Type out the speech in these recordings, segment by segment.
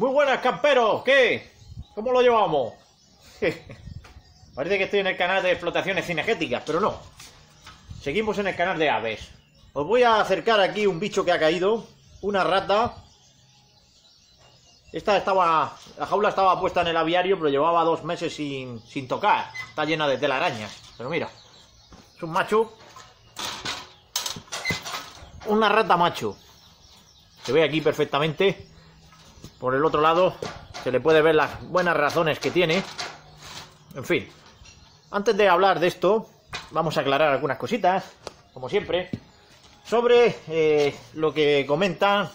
Muy buenas, camperos. ¿Qué? ¿Cómo lo llevamos? Parece que estoy en el canal de explotaciones cinegéticas, pero no. Seguimos en el canal de aves. Os voy a acercar aquí un bicho que ha caído. Una rata. Esta estaba... La jaula estaba puesta en el aviario, pero llevaba dos meses sin, sin tocar. Está llena de telarañas. Pero mira. Es un macho. Una rata macho. Se ve aquí perfectamente. Por el otro lado, se le puede ver las buenas razones que tiene. En fin, antes de hablar de esto, vamos a aclarar algunas cositas, como siempre, sobre eh, lo que comentan,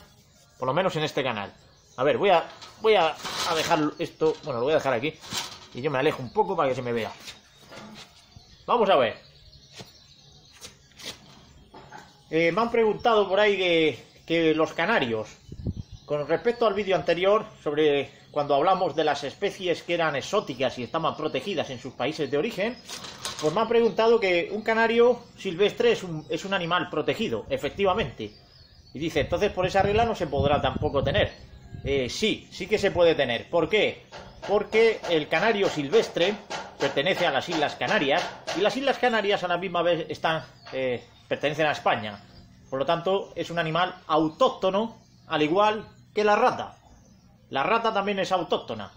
por lo menos en este canal. A ver, voy a, voy a, dejar esto, bueno, lo voy a dejar aquí, y yo me alejo un poco para que se me vea. Vamos a ver. Eh, me han preguntado por ahí que los canarios, con respecto al vídeo anterior, sobre cuando hablamos de las especies que eran exóticas y estaban protegidas en sus países de origen, pues me han preguntado que un canario silvestre es un, animal protegido, efectivamente. Y dice, entonces por esa regla no se podrá tampoco tener. Eh, sí, sí que se puede tener. ¿Por qué? Porque el canario silvestre pertenece a las Islas Canarias y las Islas Canarias a la misma vez están, eh, pertenecen a España. Por lo tanto, es un animal autóctono, al igual que la rata. La rata también es autóctona.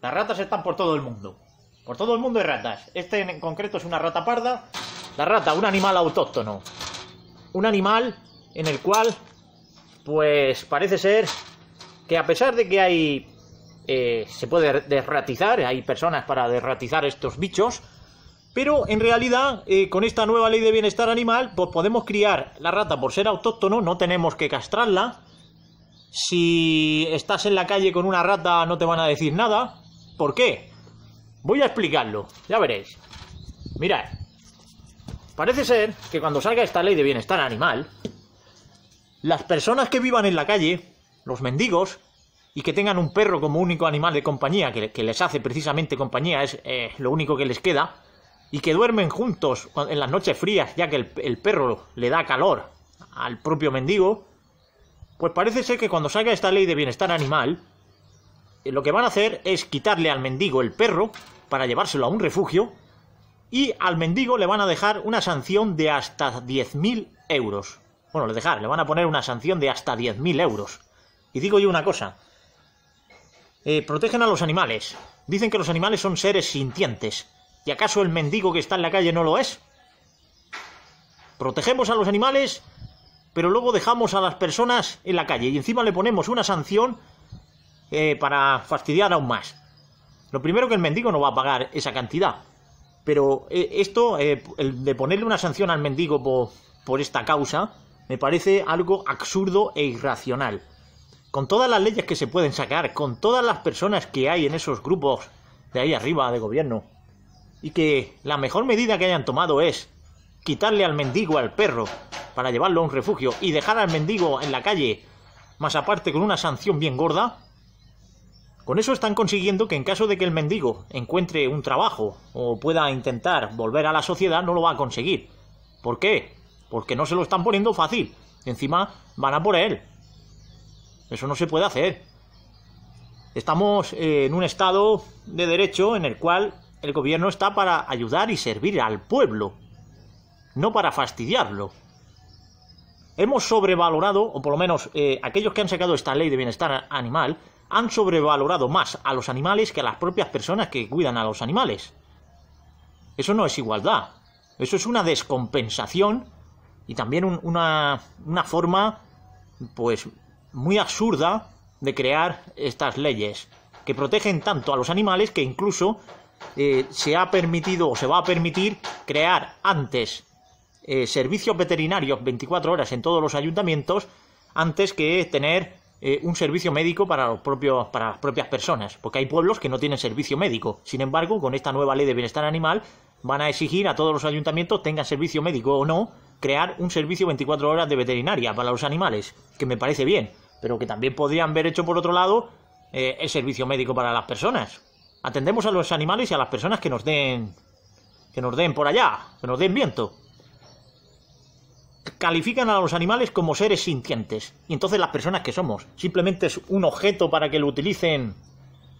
Las ratas están por todo el mundo. Por todo el mundo hay ratas. Este en concreto es una rata parda. La rata, un animal autóctono. Un animal en el cual, pues parece ser que a pesar de que hay... Eh, se puede desratizar, hay personas para desratizar estos bichos, pero en realidad eh, con esta nueva ley de bienestar animal, pues podemos criar la rata por ser autóctono, no tenemos que castrarla, si estás en la calle con una rata no te van a decir nada. ¿Por qué? Voy a explicarlo, ya veréis. Mirad, parece ser que cuando salga esta ley de bienestar animal, las personas que vivan en la calle, los mendigos, y que tengan un perro como único animal de compañía, que, les hace precisamente compañía, es eh, lo único que les queda, y que duermen juntos en las noches frías, ya que el perro le da calor al propio mendigo, pues parece ser que cuando salga esta ley de bienestar animal, eh, lo que van a hacer es quitarle al mendigo el perro para llevárselo a un refugio y al mendigo le van a dejar una sanción de hasta 10.000 euros. Bueno, le dejar, le van a poner una sanción de hasta 10.000 euros. Y digo yo una cosa. Eh, protegen a los animales. Dicen que los animales son seres sintientes. ¿Y acaso el mendigo que está en la calle no lo es? Protegemos a los animales pero luego dejamos a las personas en la calle y encima le ponemos una sanción eh, para fastidiar aún más. Lo primero que el mendigo no va a pagar esa cantidad, pero eh, esto, eh, el de ponerle una sanción al mendigo por, por esta causa, me parece algo absurdo e irracional. Con todas las leyes que se pueden sacar, con todas las personas que hay en esos grupos de ahí arriba de gobierno, y que la mejor medida que hayan tomado es quitarle al mendigo al perro para llevarlo a un refugio y dejar al mendigo en la calle, más aparte con una sanción bien gorda, con eso están consiguiendo que en caso de que el mendigo encuentre un trabajo o pueda intentar volver a la sociedad, no lo va a conseguir. ¿Por qué? Porque no se lo están poniendo fácil. Encima van a por él. Eso no se puede hacer. Estamos en un estado de derecho en el cual el gobierno está para ayudar y servir al pueblo, no para fastidiarlo hemos sobrevalorado, o por lo menos eh, aquellos que han sacado esta ley de bienestar animal, han sobrevalorado más a los animales que a las propias personas que cuidan a los animales. Eso no es igualdad, eso es una descompensación y también una, forma, pues, muy absurda de crear estas leyes, que protegen tanto a los animales que incluso eh, se ha permitido o se va a permitir crear antes eh, servicios veterinarios 24 horas en todos los ayuntamientos antes que tener eh, un servicio médico para, los propios, para las propias personas, porque hay pueblos que no tienen servicio médico. Sin embargo, con esta nueva ley de bienestar animal van a exigir a todos los ayuntamientos, tengan servicio médico o no, crear un servicio 24 horas de veterinaria para los animales, que me parece bien, pero que también podrían haber hecho por otro lado eh, el servicio médico para las personas. Atendemos a los animales y a las personas que nos den que nos den por allá, que nos den viento califican a los animales como seres sintientes. Y entonces las personas que somos, simplemente es un objeto para que lo utilicen,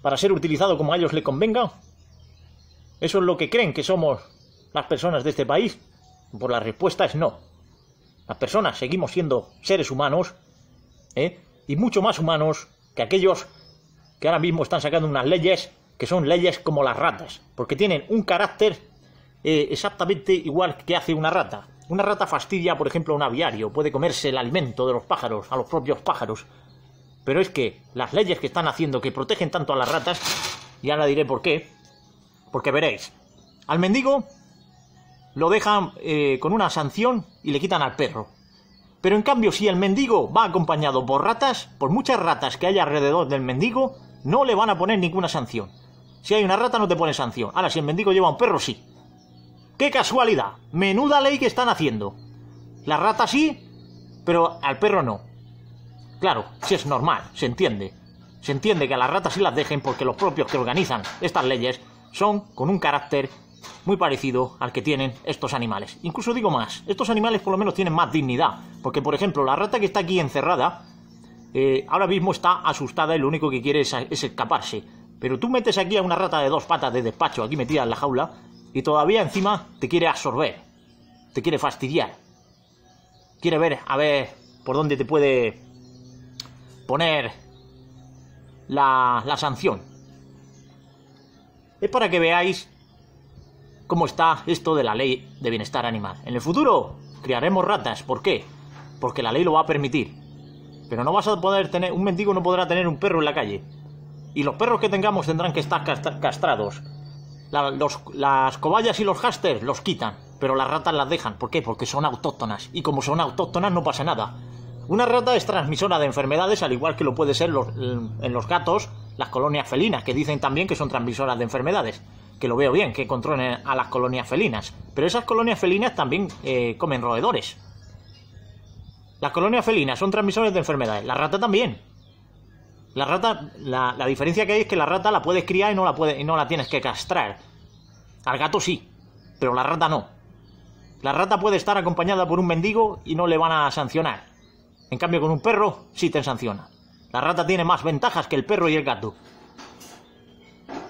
para ser utilizado como a ellos le convenga. Eso es lo que creen que somos las personas de este país. Pues la respuesta es no. Las personas seguimos siendo seres humanos, ¿eh? y mucho más humanos que aquellos que ahora mismo están sacando unas leyes que son leyes como las ratas, porque tienen un carácter eh, exactamente igual que hace una rata. Una rata fastidia, por ejemplo, a un aviario, puede comerse el alimento de los pájaros, a los propios pájaros. Pero es que las leyes que están haciendo que protegen tanto a las ratas, y ahora diré por qué, porque veréis, al mendigo lo dejan eh, con una sanción y le quitan al perro. Pero en cambio, si el mendigo va acompañado por ratas, por muchas ratas que haya alrededor del mendigo, no le van a poner ninguna sanción. Si hay una rata no te pone sanción. Ahora, si el mendigo lleva un perro, sí. ¡Qué casualidad! Menuda ley que están haciendo. La rata sí, pero al perro no. Claro, si es normal, se entiende. Se entiende que a las ratas sí las dejen porque los propios que organizan estas leyes son con un carácter muy parecido al que tienen estos animales. Incluso digo más, estos animales por lo menos tienen más dignidad. Porque, por ejemplo, la rata que está aquí encerrada, eh, ahora mismo está asustada y lo único que quiere es, es, escaparse. Pero tú metes aquí a una rata de dos patas de despacho, aquí metida en la jaula, y todavía encima te quiere absorber, te quiere fastidiar. Quiere ver a ver por dónde te puede poner la, sanción. Es para que veáis cómo está esto de la ley de bienestar animal. En el futuro criaremos ratas. ¿Por qué? Porque la ley lo va a permitir. Pero no vas a poder tener, un mendigo no podrá tener un perro en la calle. Y los perros que tengamos tendrán que estar castrados las cobayas y los hasters los quitan, pero las ratas las dejan. ¿Por qué? Porque son autóctonas. Y como son autóctonas no pasa nada. Una rata es transmisora de enfermedades, al igual que lo puede ser mm, en los gatos las colonias felinas, que dicen también que son transmisoras de enfermedades. Que lo veo bien, que controlen a las colonias felinas. Pero esas colonias felinas también eh, comen roedores. Las colonias felinas son transmisoras de enfermedades. La rata también. La rata, la, diferencia que hay es que la rata la puedes criar y no la, y no la tienes que castrar. Al gato sí, pero la rata no. La rata puede estar acompañada por un mendigo y no le van a sancionar. En cambio, con un perro sí te sanciona. La rata tiene más ventajas que el perro y el gato.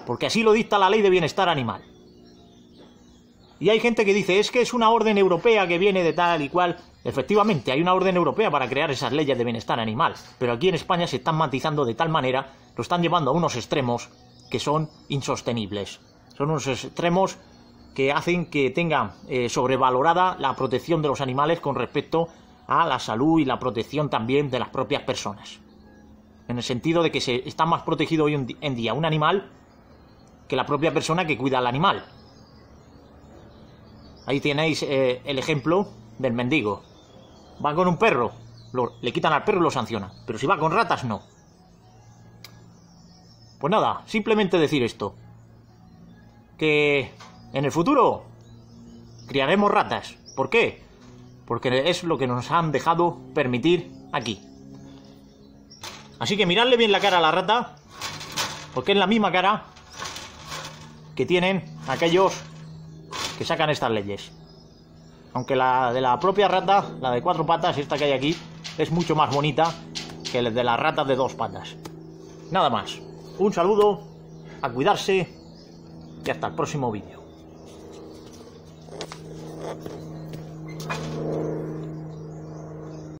Porque así lo dicta la ley de bienestar animal. Y hay gente que dice, es que es una orden europea que viene de tal y cual. Efectivamente, hay una orden europea para crear esas leyes de bienestar animal, pero aquí en España se están matizando de tal manera, lo están llevando a unos extremos que son insostenibles. Son unos extremos que hacen que tenga eh, sobrevalorada la protección de los animales con respecto a la salud y la protección también de las propias personas. En el sentido de que se está más protegido hoy en día un animal que la propia persona que cuida al animal. Ahí tenéis eh, el ejemplo del mendigo. Va con un perro, le quitan al perro y lo sancionan. Pero si va con ratas, no. Pues nada, simplemente decir esto. Que en el futuro criaremos ratas. ¿Por qué? Porque es lo que nos han dejado permitir aquí. Así que miradle bien la cara a la rata, porque es la misma cara que tienen aquellos que sacan estas leyes. Aunque la de la propia rata, la de cuatro patas, esta que hay aquí, es mucho más bonita que la de las rata de dos patas. Nada más. Un saludo, a cuidarse y hasta el próximo vídeo.